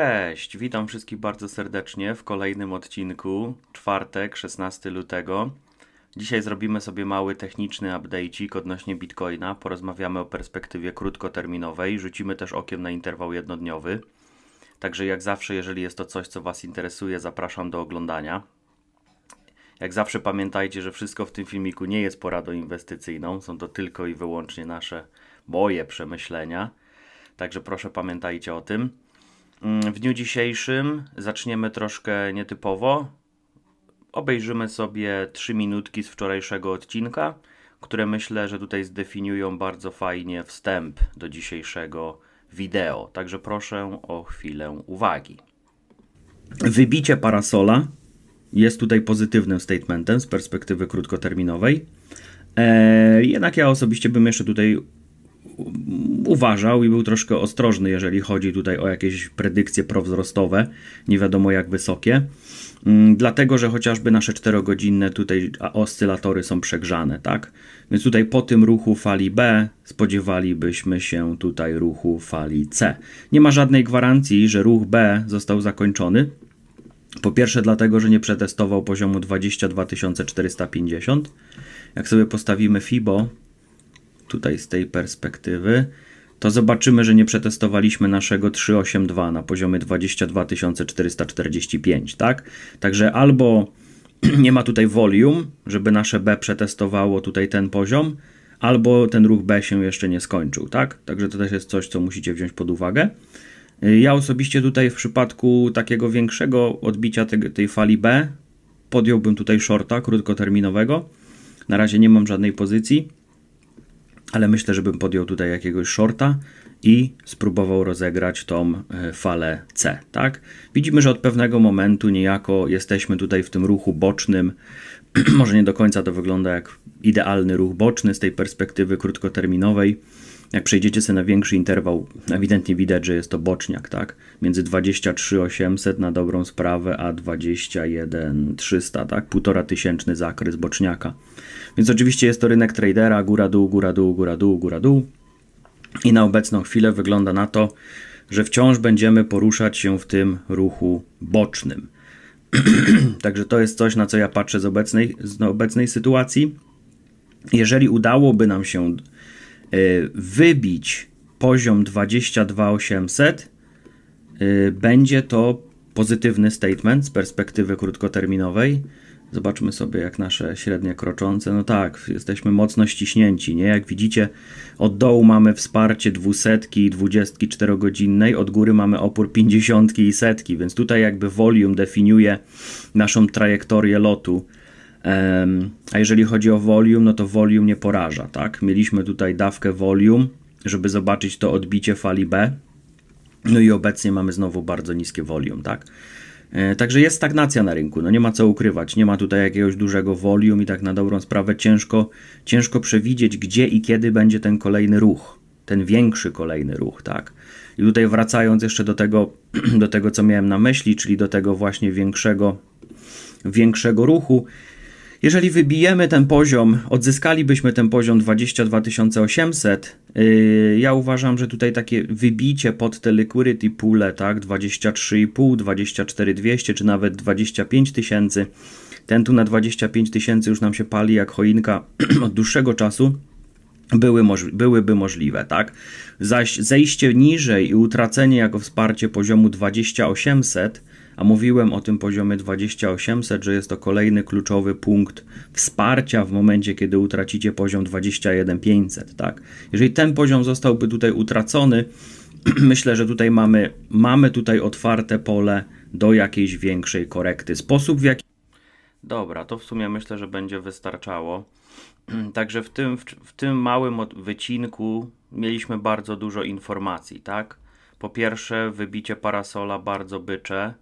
Cześć, witam wszystkich bardzo serdecznie w kolejnym odcinku, czwartek, 16 lutego. Dzisiaj zrobimy sobie mały techniczny update'ik odnośnie Bitcoina, porozmawiamy o perspektywie krótkoterminowej, rzucimy też okiem na interwał jednodniowy. Także jak zawsze, jeżeli jest to coś, co Was interesuje, zapraszam do oglądania. Jak zawsze pamiętajcie, że wszystko w tym filmiku nie jest poradą inwestycyjną, są to tylko i wyłącznie nasze moje przemyślenia. Także proszę pamiętajcie o tym. Mm, w dniu dzisiejszym zaczniemy troszkę nietypowo. Obejrzymy sobie trzy minutki z wczorajszego odcinka, które myślę, że tutaj zdefiniują bardzo fajnie wstęp do dzisiejszego wideo. Także proszę o chwilę uwagi. Wybicie parasola jest tutaj pozytywnym statementem z perspektywy krótkoterminowej. Eee, jednak ja osobiście bym jeszcze tutaj uważał i był troszkę ostrożny, jeżeli chodzi tutaj o jakieś predykcje prowzrostowe, nie wiadomo jak wysokie, mm, dlatego że chociażby nasze 4-godzinne tutaj oscylatory są przegrzane, tak? Więc tutaj po tym ruchu fali B spodziewalibyśmy się tutaj ruchu fali C. Nie ma żadnej gwarancji, że ruch B został zakończony. Po pierwsze dlatego, że nie przetestował poziomu 22450. Jak sobie postawimy FIBO, tutaj z tej perspektywy, to zobaczymy, że nie przetestowaliśmy naszego 382 na poziomie 22445, tak? Także albo nie ma tutaj volume, żeby nasze B przetestowało tutaj ten poziom, albo ten ruch B się jeszcze nie skończył, tak? Także to też jest coś, co musicie wziąć pod uwagę. Ja osobiście tutaj w przypadku takiego większego odbicia tej fali B podjąłbym tutaj shorta krótkoterminowego. Na razie nie mam żadnej pozycji ale myślę, że bym podjął tutaj jakiegoś shorta i spróbował rozegrać tą e, falę C. Tak? Widzimy, że od pewnego momentu niejako jesteśmy tutaj w tym ruchu bocznym. Może nie do końca to wygląda jak idealny ruch boczny z tej perspektywy krótkoterminowej, jak przejdziecie sobie na większy interwał, ewidentnie widać, że jest to boczniak, tak? Między 23800 na dobrą sprawę, a 21300, tak? Półtora tysięczny zakres boczniaka. Więc oczywiście jest to rynek tradera, góra dół, góra dół, góra dół, góra dół. I na obecną chwilę wygląda na to, że wciąż będziemy poruszać się w tym ruchu bocznym. Także to jest coś, na co ja patrzę z obecnej, z obecnej sytuacji. Jeżeli udałoby nam się E, wybić poziom 22800, e, będzie to pozytywny statement z perspektywy krótkoterminowej. Zobaczmy sobie, jak nasze średnie kroczące. No tak, jesteśmy mocno ściśnięci, nie? Jak widzicie, od dołu mamy wsparcie 200 i 24 godzinnej, od góry mamy opór 50 i setki, więc tutaj jakby volume definiuje naszą trajektorię lotu. A jeżeli chodzi o volume, no to volume nie poraża, tak? Mieliśmy tutaj dawkę volume, żeby zobaczyć to odbicie fali B. No i obecnie mamy znowu bardzo niskie volume, tak? E, także jest stagnacja na rynku, no nie ma co ukrywać, nie ma tutaj jakiegoś dużego volume i tak na dobrą sprawę ciężko, ciężko przewidzieć, gdzie i kiedy będzie ten kolejny ruch, ten większy kolejny ruch, tak? I tutaj wracając jeszcze do tego, do tego co miałem na myśli, czyli do tego właśnie większego, większego ruchu, jeżeli wybijemy ten poziom, odzyskalibyśmy ten poziom 22800, 800. Yy, ja uważam, że tutaj takie wybicie pod te liquidity pule, tak, 23,5, 24200 czy nawet 25000, ten tu na 25000 już nam się pali jak choinka od dłuższego czasu, były byłyby możliwe, tak? Zaś zejście niżej i utracenie jako wsparcie poziomu 2800 a mówiłem o tym poziomie 2800, że jest to kolejny kluczowy punkt wsparcia w momencie, kiedy utracicie poziom 21500, tak? Jeżeli ten poziom zostałby tutaj utracony, myślę, że tutaj mamy, mamy tutaj otwarte pole do jakiejś większej korekty. Sposób w jaki... Dobra, to w sumie myślę, że będzie wystarczało. Także w tym, w tym małym wycinku mieliśmy bardzo dużo informacji, tak? Po pierwsze, wybicie parasola bardzo bycze,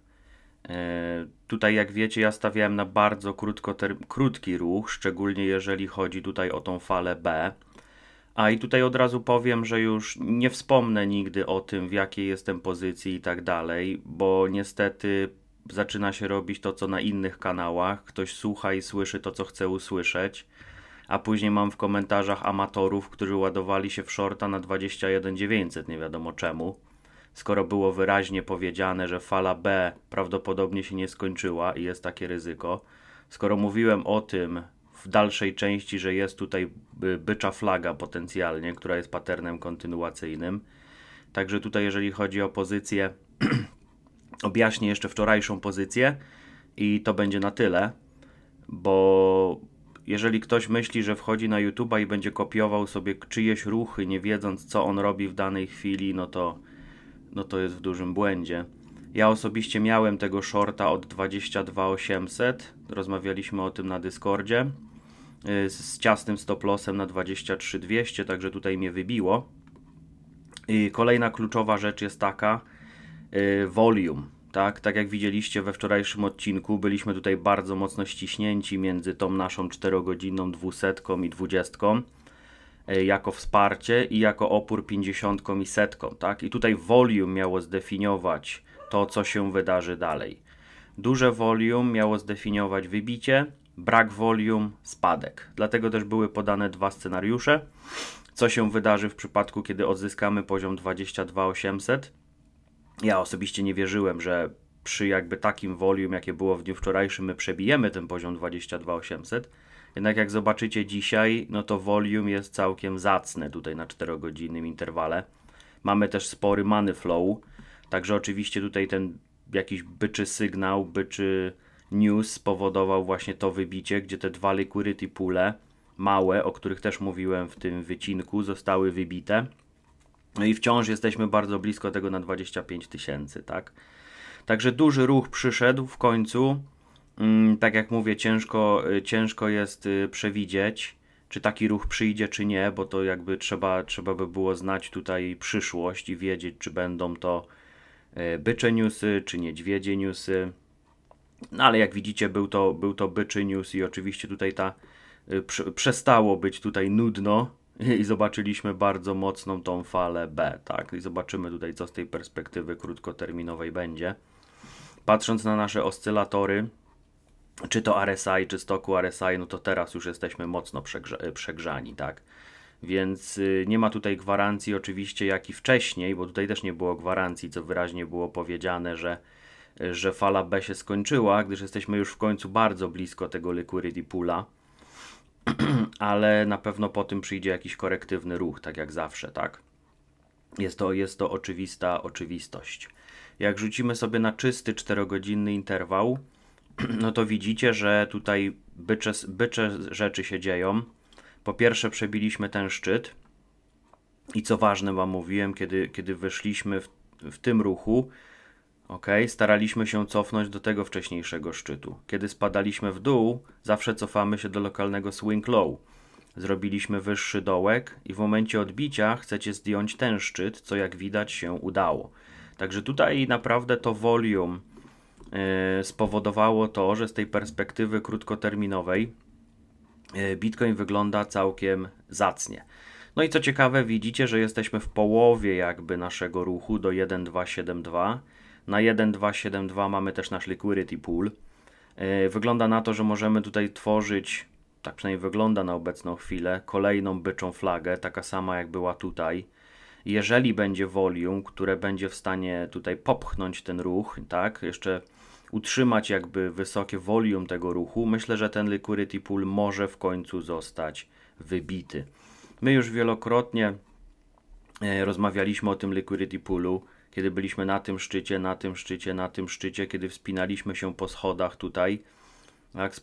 E, tutaj, jak wiecie, ja stawiałem na bardzo krótki ruch, szczególnie jeżeli chodzi tutaj o tą falę B. A i tutaj od razu powiem, że już nie wspomnę nigdy o tym, w jakiej jestem pozycji i tak dalej, bo niestety zaczyna się robić to, co na innych kanałach. Ktoś słucha i słyszy to, co chce usłyszeć, a później mam w komentarzach amatorów, którzy ładowali się w shorta na 21900, nie wiadomo czemu skoro było wyraźnie powiedziane, że fala B prawdopodobnie się nie skończyła i jest takie ryzyko, skoro mówiłem o tym w dalszej części, że jest tutaj bycza flaga potencjalnie, która jest paternem kontynuacyjnym. Także tutaj, jeżeli chodzi o pozycję, objaśnię jeszcze wczorajszą pozycję i to będzie na tyle, bo jeżeli ktoś myśli, że wchodzi na YouTube'a i będzie kopiował sobie czyjeś ruchy, nie wiedząc co on robi w danej chwili, no to no to jest w dużym błędzie. Ja osobiście miałem tego shorta od 22800. Rozmawialiśmy o tym na Discordzie. Y, z ciasnym stop lossem na 23200, także tutaj mnie wybiło. I kolejna kluczowa rzecz jest taka: y, volume. Tak, tak jak widzieliście we wczorajszym odcinku, byliśmy tutaj bardzo mocno ściśnięci między tą naszą 4-godzinną 200 i 20. E, jako wsparcie i jako opór 50 i setką, tak? I tutaj volume miało zdefiniować to, co się wydarzy dalej. Duże volume miało zdefiniować wybicie, brak volume, spadek. Dlatego też były podane dwa scenariusze. Co się wydarzy w przypadku, kiedy odzyskamy poziom 22800? Ja osobiście nie wierzyłem, że przy jakby takim volume, jakie było w dniu wczorajszym, my przebijemy ten poziom 22800 jednak jak zobaczycie dzisiaj, no to volume jest całkiem zacne tutaj na 4-godzinnym interwale. Mamy też spory money flow, także oczywiście tutaj ten jakiś byczy sygnał, byczy news spowodował właśnie to wybicie, gdzie te dwa liquidity pule małe, o których też mówiłem w tym wycinku, zostały wybite. No i wciąż jesteśmy bardzo blisko tego na 25 tysięcy, tak? Także duży ruch przyszedł w końcu. Mm, tak jak mówię, ciężko, y, ciężko jest y, przewidzieć, czy taki ruch przyjdzie, czy nie, bo to jakby trzeba, trzeba by było znać tutaj przyszłość i wiedzieć, czy będą to y, bycze newsy, czy niedźwiedzie newsy. No ale jak widzicie, był to, był to byczy news i oczywiście tutaj ta przestało być tutaj nudno i zobaczyliśmy bardzo mocną tą falę B, tak? I zobaczymy tutaj, co z tej perspektywy krótkoterminowej będzie. Patrząc na nasze oscylatory, czy to RSI, czy stoku RSI, no to teraz już jesteśmy mocno przegrza y, przegrzani, tak? Więc y, nie ma tutaj gwarancji oczywiście jak i wcześniej, bo tutaj też nie było gwarancji, co wyraźnie było powiedziane, że, że fala B się skończyła, gdyż jesteśmy już w końcu bardzo blisko tego liquidity poola, ale na pewno po tym przyjdzie jakiś korektywny ruch, tak jak zawsze, tak? Jest to, jest to oczywista oczywistość. Jak rzucimy sobie na czysty 4-godzinny interwał, no to widzicie, że tutaj bycze, bycze rzeczy się dzieją. Po pierwsze przebiliśmy ten szczyt i co ważne Wam mówiłem, kiedy, kiedy wyszliśmy w, w tym ruchu, ok, staraliśmy się cofnąć do tego wcześniejszego szczytu. Kiedy spadaliśmy w dół, zawsze cofamy się do lokalnego swing low. Zrobiliśmy wyższy dołek i w momencie odbicia chcecie zdjąć ten szczyt, co jak widać się udało. Także tutaj naprawdę to volume E, spowodowało to, że z tej perspektywy krótkoterminowej e, Bitcoin wygląda całkiem zacnie. No i co ciekawe, widzicie, że jesteśmy w połowie jakby naszego ruchu do 1.272. Na 1.272 mamy też nasz liquidity pool. E, wygląda na to, że możemy tutaj tworzyć, tak przynajmniej wygląda na obecną chwilę, kolejną byczą flagę, taka sama jak była tutaj. Jeżeli będzie volume, które będzie w stanie tutaj popchnąć ten ruch, tak, jeszcze utrzymać jakby wysokie volume tego ruchu, myślę, że ten liquidity pool może w końcu zostać wybity. My już wielokrotnie e, rozmawialiśmy o tym liquidity poolu, kiedy byliśmy na tym szczycie, na tym szczycie, na tym szczycie, kiedy wspinaliśmy się po schodach tutaj, tak,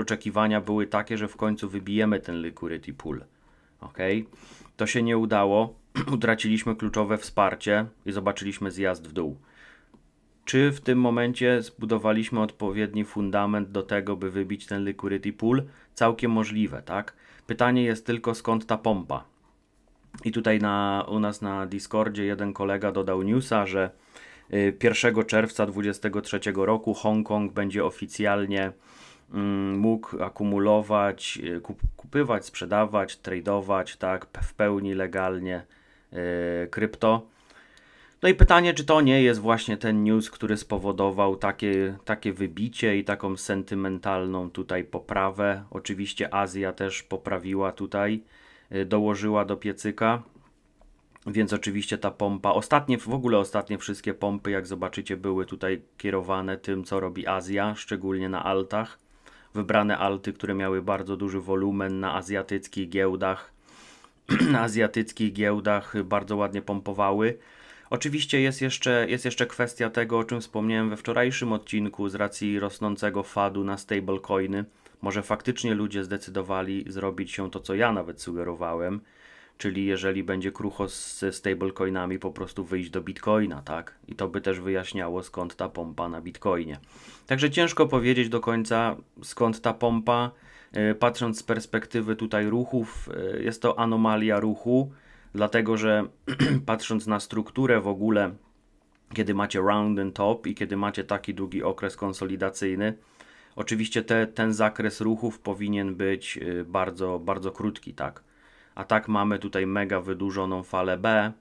oczekiwania były takie, że w końcu wybijemy ten liquidity pool. Ok, to się nie udało, utraciliśmy kluczowe wsparcie i zobaczyliśmy zjazd w dół czy w tym momencie zbudowaliśmy odpowiedni fundament do tego, by wybić ten liquidity pool? Całkiem możliwe, tak? Pytanie jest tylko skąd ta pompa. I tutaj na, u nas na Discordzie jeden kolega dodał newsa, że 1 y, czerwca 2023 roku Hongkong będzie oficjalnie mm, mógł akumulować, y, kupywać, sprzedawać, tradować tak w pełni legalnie y, krypto. No i pytanie, czy to nie jest właśnie ten news, który spowodował takie, takie wybicie i taką sentymentalną tutaj poprawę. Oczywiście Azja też poprawiła tutaj, y, dołożyła do piecyka. Więc oczywiście ta pompa, ostatnie, w ogóle ostatnie wszystkie pompy, jak zobaczycie, były tutaj kierowane tym, co robi Azja, szczególnie na altach. Wybrane alty, które miały bardzo duży wolumen na azjatyckich giełdach, na azjatyckich giełdach bardzo ładnie pompowały. Oczywiście jest jeszcze, jest jeszcze kwestia tego, o czym wspomniałem we wczorajszym odcinku z racji rosnącego fadu na stablecoiny. Może faktycznie ludzie zdecydowali zrobić się to, co ja nawet sugerowałem, czyli jeżeli będzie krucho z stablecoinami, po prostu wyjść do bitcoina, tak? I to by też wyjaśniało, skąd ta pompa na bitcoinie. Także ciężko powiedzieć do końca, skąd ta pompa. E, patrząc z perspektywy tutaj ruchów, e, jest to anomalia ruchu dlatego że patrząc na strukturę w ogóle, kiedy macie round and top i kiedy macie taki długi okres konsolidacyjny, oczywiście te, ten zakres ruchów powinien być y, bardzo, bardzo krótki, tak. A tak mamy tutaj mega wydłużoną falę B,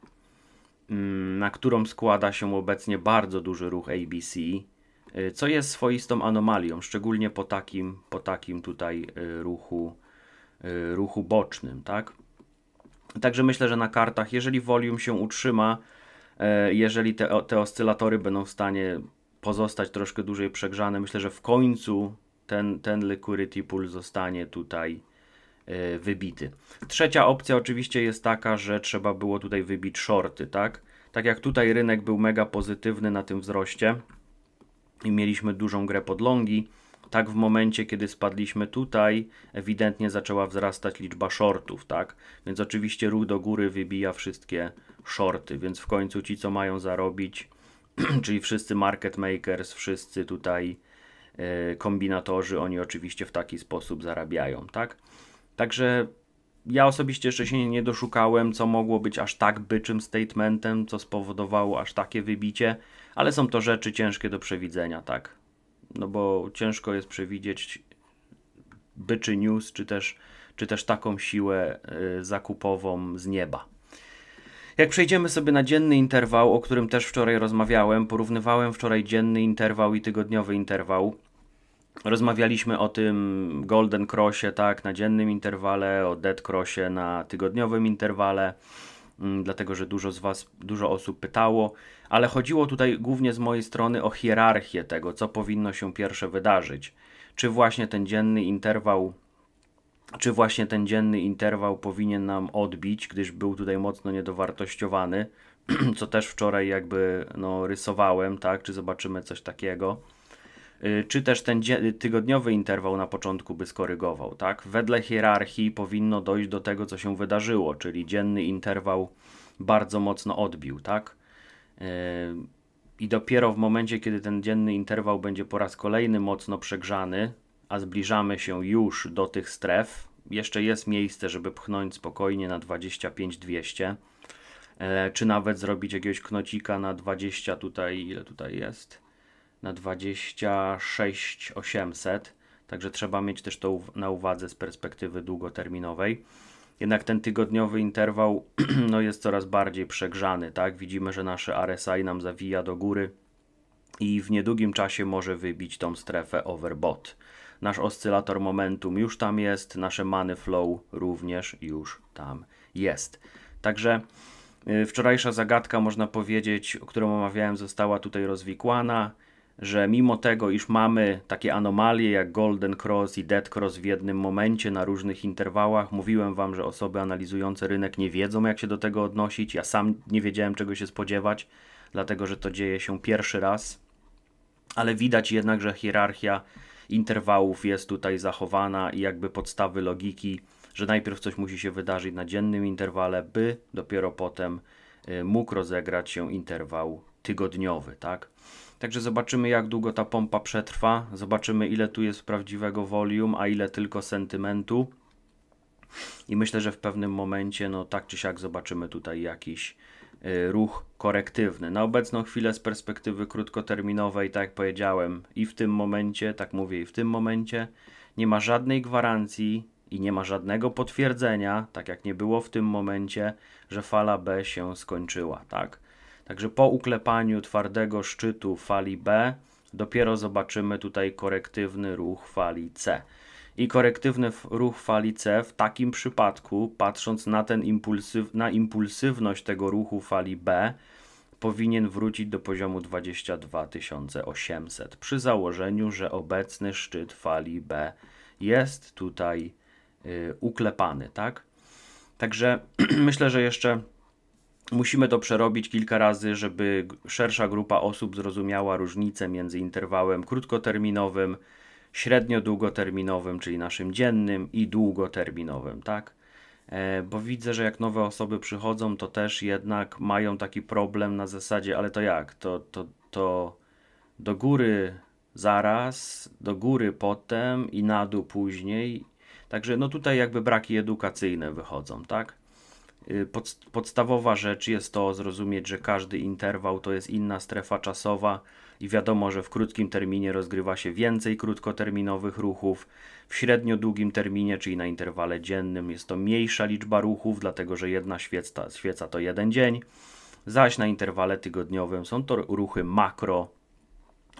mm, na którą składa się obecnie bardzo duży ruch ABC, y, co jest swoistą anomalią, szczególnie po takim, po takim tutaj y, ruchu, ruchu bocznym, tak? Także myślę, że na kartach, jeżeli volume się utrzyma, e, jeżeli te, te oscylatory będą w stanie pozostać troszkę dłużej przegrzane, myślę, że w końcu ten, ten liquidity pool zostanie tutaj e, wybity. Trzecia opcja oczywiście jest taka, że trzeba było tutaj wybić shorty, tak? Tak jak tutaj rynek był mega pozytywny na tym wzroście i mieliśmy dużą grę pod longi, tak w momencie, kiedy spadliśmy tutaj, ewidentnie zaczęła wzrastać liczba shortów, tak? Więc oczywiście ruch do góry wybija wszystkie shorty, więc w końcu ci, co mają zarobić, czyli wszyscy market makers, wszyscy tutaj e, kombinatorzy, oni oczywiście w taki sposób zarabiają, tak? Także ja osobiście jeszcze się nie doszukałem, co mogło być aż tak byczym statementem, co spowodowało aż takie wybicie, ale są to rzeczy ciężkie do przewidzenia, tak? no bo ciężko jest przewidzieć byczy news, czy też, czy też taką siłę e, zakupową z nieba. Jak przejdziemy sobie na dzienny interwał, o którym też wczoraj rozmawiałem, porównywałem wczoraj dzienny interwał i tygodniowy interwał. Rozmawialiśmy o tym Golden Crossie, tak, na dziennym interwale, o Dead Crossie na tygodniowym interwale. Mm, dlatego że dużo z Was, dużo osób pytało, ale chodziło tutaj głównie z mojej strony o hierarchię tego, co powinno się pierwsze wydarzyć. Czy właśnie ten dzienny interwał, czy właśnie ten dzienny interwał powinien nam odbić, gdyż był tutaj mocno niedowartościowany, co też wczoraj jakby no, rysowałem, tak? Czy zobaczymy coś takiego? Y, czy też ten tygodniowy interwał na początku by skorygował, tak? Wedle hierarchii powinno dojść do tego, co się wydarzyło, czyli dzienny interwał bardzo mocno odbił, tak? Y, I dopiero w momencie, kiedy ten dzienny interwał będzie po raz kolejny mocno przegrzany, a zbliżamy się już do tych stref, jeszcze jest miejsce, żeby pchnąć spokojnie na 25-200, e, czy nawet zrobić jakiegoś knocika na 20 tutaj, ile tutaj jest? na 26800, także trzeba mieć też to na uwadze z perspektywy długoterminowej. Jednak ten tygodniowy interwał no, jest coraz bardziej przegrzany, tak? Widzimy, że nasze RSI nam zawija do góry i w niedługim czasie może wybić tą strefę overbought. Nasz oscylator momentum już tam jest, nasze money flow również już tam jest. Także y, wczorajsza zagadka, można powiedzieć, którą omawiałem, została tutaj rozwikłana że mimo tego, iż mamy takie anomalie jak Golden Cross i Dead Cross w jednym momencie na różnych interwałach, mówiłem Wam, że osoby analizujące rynek nie wiedzą, jak się do tego odnosić. Ja sam nie wiedziałem, czego się spodziewać, dlatego że to dzieje się pierwszy raz, ale widać jednak, że hierarchia interwałów jest tutaj zachowana i jakby podstawy logiki, że najpierw coś musi się wydarzyć na dziennym interwale, by dopiero potem y, mógł rozegrać się interwał tygodniowy, tak? Także zobaczymy, jak długo ta pompa przetrwa. Zobaczymy, ile tu jest prawdziwego volume, a ile tylko sentymentu. I myślę, że w pewnym momencie, no tak czy siak, zobaczymy tutaj jakiś y, ruch korektywny. Na obecną chwilę z perspektywy krótkoterminowej, tak jak powiedziałem, i w tym momencie, tak mówię, i w tym momencie, nie ma żadnej gwarancji i nie ma żadnego potwierdzenia, tak jak nie było w tym momencie, że fala B się skończyła, tak? Także po uklepaniu twardego szczytu fali B dopiero zobaczymy tutaj korektywny ruch fali C. I korektywny ruch fali C w takim przypadku, patrząc na, ten impulsyw, na impulsywność tego ruchu fali B, powinien wrócić do poziomu 22800 przy założeniu, że obecny szczyt fali B jest tutaj yy, uklepany, tak? Także myślę, że jeszcze Musimy to przerobić kilka razy, żeby szersza grupa osób zrozumiała różnicę między interwałem krótkoterminowym, średnio-długoterminowym, czyli naszym dziennym i długoterminowym, tak? E, bo widzę, że jak nowe osoby przychodzą, to też jednak mają taki problem na zasadzie, ale to jak? To, to, to do góry zaraz, do góry potem i na dół później. Także no tutaj jakby braki edukacyjne wychodzą, tak? Y, Pod, podstawowa rzecz jest to zrozumieć, że każdy interwał to jest inna strefa czasowa i wiadomo, że w krótkim terminie rozgrywa się więcej krótkoterminowych ruchów, w średnio długim terminie, czyli na interwale dziennym, jest to mniejsza liczba ruchów, dlatego że jedna świeca, świeca to jeden dzień, zaś na interwale tygodniowym są to ruchy makro,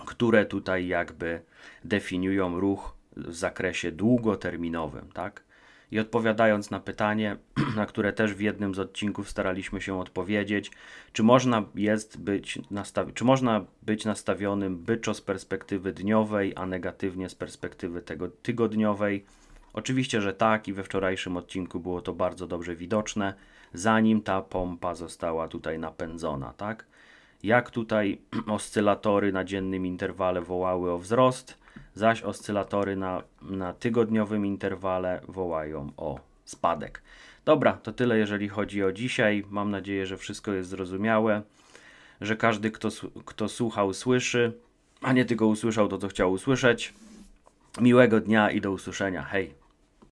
które tutaj jakby definiują ruch w zakresie długoterminowym, tak? I odpowiadając na pytanie, na które też w jednym z odcinków staraliśmy się odpowiedzieć, czy można, jest być nastawi- czy można być nastawionym byczo z perspektywy dniowej, a negatywnie z perspektywy tego tygodniowej? Oczywiście, że tak, i we wczorajszym odcinku było to bardzo dobrze widoczne, zanim ta pompa została tutaj napędzona, tak? Jak tutaj oscylatory na dziennym interwale wołały o wzrost, zaś oscylatory na, na tygodniowym interwale wołają o spadek. Dobra, to tyle jeżeli chodzi o dzisiaj. Mam nadzieję, że wszystko jest zrozumiałe, że każdy, kto, kto słuchał, słyszy, a nie tylko usłyszał to, co chciał usłyszeć. Miłego dnia i do usłyszenia. Hej!